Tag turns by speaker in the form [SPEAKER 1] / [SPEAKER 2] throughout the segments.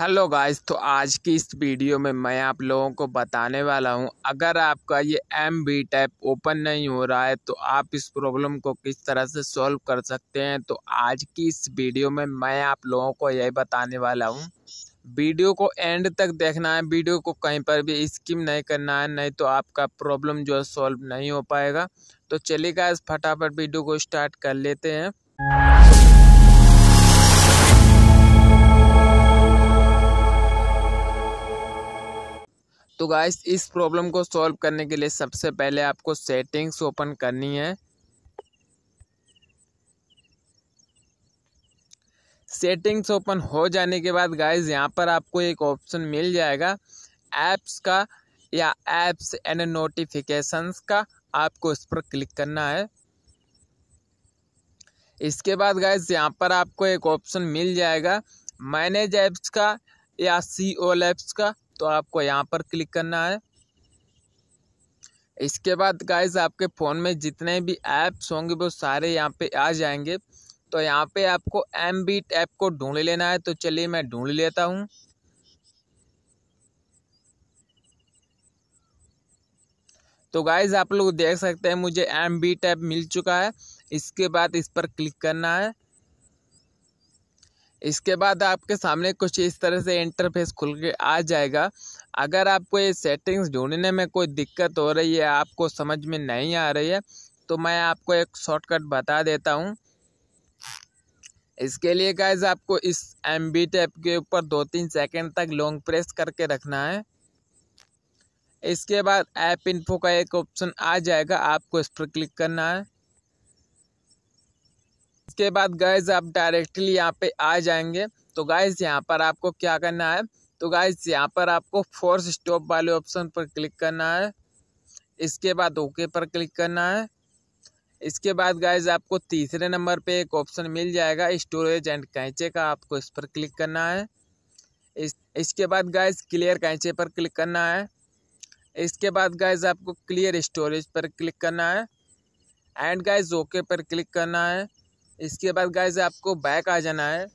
[SPEAKER 1] hello guys तो आज की इस वीडियो में मैं आप लोगों को बताने वाला हूं अगर आपका ये एम बी टैप ओपन नहीं हो रहा है तो आप इस प्रॉब्लम को किस तरह से सॉल्व कर सकते हैं तो आज की इस वीडियो में मैं आप लोगों को यही बताने वाला हूं वीडियो को एंड तक देखना है वीडियो को कहीं पर भी स्किम नहीं करना है नहीं तो आपका प्रॉब्लम जो है सॉल्व नहीं हो पाएगा तो चलिए गाइस फटाफट वीडियो को स्टार्ट कर लेते हैं गाइस तो इस प्रॉब्लम को सॉल्व करने के लिए सबसे पहले आपको सेटिंग्स ओपन करनी है सेटिंग्स ओपन हो जाने के बाद गाइस यहाँ पर आपको एक ऑप्शन मिल जाएगा ऐप्स का या ऐप्स एंड नोटिफिकेशंस का आपको इस पर क्लिक करना है इसके बाद गाइस यहाँ पर आपको एक ऑप्शन मिल जाएगा मैनेज ऐप्स का या सी ओल एप्स का तो आपको यहाँ पर क्लिक करना है इसके बाद गाइज आपके फ़ोन में जितने भी ऐप्स होंगे वो सारे यहाँ पे आ जाएंगे तो यहाँ पे आपको एम बीट ऐप को ढूंढ लेना है तो चलिए मैं ढूंढ लेता हूँ तो गाइज आप लोग देख सकते हैं मुझे एम बी ऐप मिल चुका है इसके बाद इस पर क्लिक करना है इसके बाद आपके सामने कुछ इस तरह से इंटरफेस खुल के आ जाएगा अगर आपको ये सेटिंग्स ढूंढने में कोई दिक्कत हो रही है आपको समझ में नहीं आ रही है तो मैं आपको एक शॉर्टकट बता देता हूँ इसके लिए गाइज आपको इस एम बी टैप के ऊपर दो तीन सेकेंड तक लॉन्ग प्रेस करके रखना है इसके बाद ऐप इन्फो का एक ऑप्शन आ जाएगा आपको इस पर क्लिक करना है इसके बाद गैज़ आप डायरेक्टली यहाँ पे आ जाएंगे तो गैज़ यहाँ पर आपको क्या करना है तो गैज़ यहाँ पर आपको फोर्स स्टॉप वाले ऑप्शन पर क्लिक करना है इसके बाद ओके पर क्लिक करना है इसके बाद गाइज आपको तीसरे नंबर पे एक ऑप्शन मिल जाएगा स्टोरेज एंड कैंचे का आपको इस पर क्लिक करना है इस इसके बाद गाइज क्लियर कैंचे पर क्लिक करना है इसके बाद गाइज आपको क्लियर स्टोरेज पर क्लिक करना है एंड गाइज ओके पर क्लिक करना है इसके बाद गैस आपको बैक आ जाना है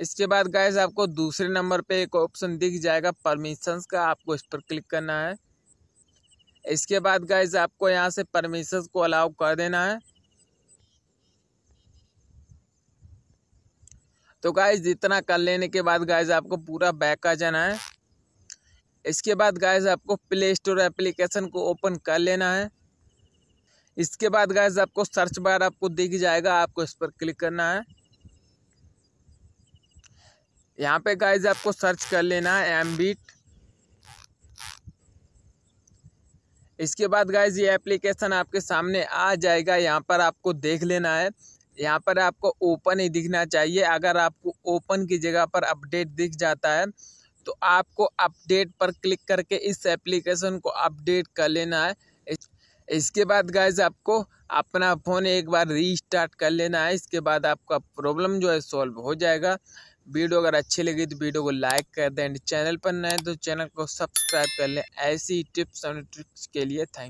[SPEAKER 1] इसके बाद गायज आपको दूसरे नंबर पे एक ऑप्शन दिख जाएगा परमिशंस का आपको इस पर क्लिक करना है इसके बाद गायज आपको यहाँ से परमिशंस को अलाउ कर देना है तो गाइज जितना कर लेने के बाद गाइज आपको पूरा बैक आ जाना है इसके बाद गाइज आपको प्ले स्टोर एप्लीकेशन को ओपन कर लेना है इसके बाद गैस आपको सर्च बार आपको दिख जाएगा आपको इस पर क्लिक करना है यहाँ पे गाइज आपको सर्च कर लेना है एम्बिट इसके बाद गाइज ये एप्लीकेशन आपके सामने आ जाएगा यहाँ पर आपको देख लेना है यहाँ पर आपको ओपन ही दिखना चाहिए अगर आपको ओपन की जगह पर अपडेट दिख जाता है तो आपको अपडेट पर क्लिक करके इस एप्लीकेशन को अपडेट कर लेना है इसके बाद गायज आपको अपना फ़ोन एक बार रीस्टार्ट कर लेना है इसके बाद आपका प्रॉब्लम जो है सॉल्व हो जाएगा वीडियो अगर अच्छी लगी तो वीडियो को लाइक कर दें चैनल पर नए तो चैनल को सब्सक्राइब कर लें ऐसी टिप्स एंड ट्रिक्स के लिए थैंक